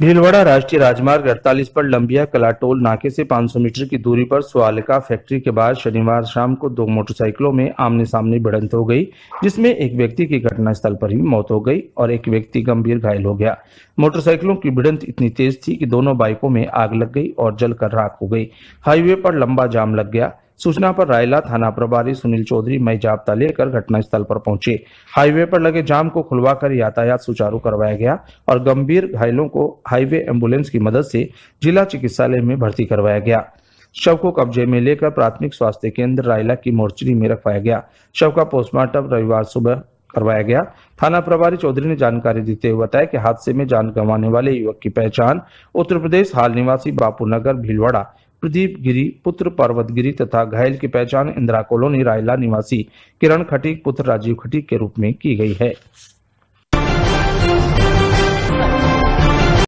भीलवाड़ा राष्ट्रीय राजमार्ग अड़तालीस पर लंबिया कलाटोल नाके से 500 मीटर की दूरी पर स्वालिका फैक्ट्री के बाद शनिवार शाम को दो मोटरसाइकिलों में आमने सामने भिड़ंत हो गई जिसमें एक व्यक्ति की घटनास्थल पर ही मौत हो गई और एक व्यक्ति गंभीर घायल हो गया मोटरसाइकिलों की भिड़ंत इतनी तेज थी कि दोनों बाइकों में आग लग गई और जलकर राख हो गई हाईवे पर लंबा जाम लग गया सूचना पर रायला थाना प्रभारी सुनील चौधरी मई जाब्ता लेकर घटनास्थल पर पहुंचे हाईवे पर लगे जाम को खुलवाकर यातायात सुचारू करवाया गया और गंभीर घायलों को हाईवे एम्बुलेंस की मदद से जिला चिकित्सालय में भर्ती करवाया गया शव को कब्जे में लेकर प्राथमिक स्वास्थ्य केंद्र रायला की मोर्चरी में रखवाया गया शव का पोस्टमार्टम रविवार सुबह करवाया गया थाना प्रभारी चौधरी ने जानकारी देते हुए बताया कि हादसे में जान गंवाने वाले युवक की पहचान उत्तर प्रदेश हाल निवासी बापू नगर भीलवाड़ा प्रदीप गिरी पुत्र पार्वत गिरी तथा घायल की पहचान इंदिरा कॉलोनी रायला निवासी किरण खटीक पुत्र राजीव खटीक के रूप में की गई है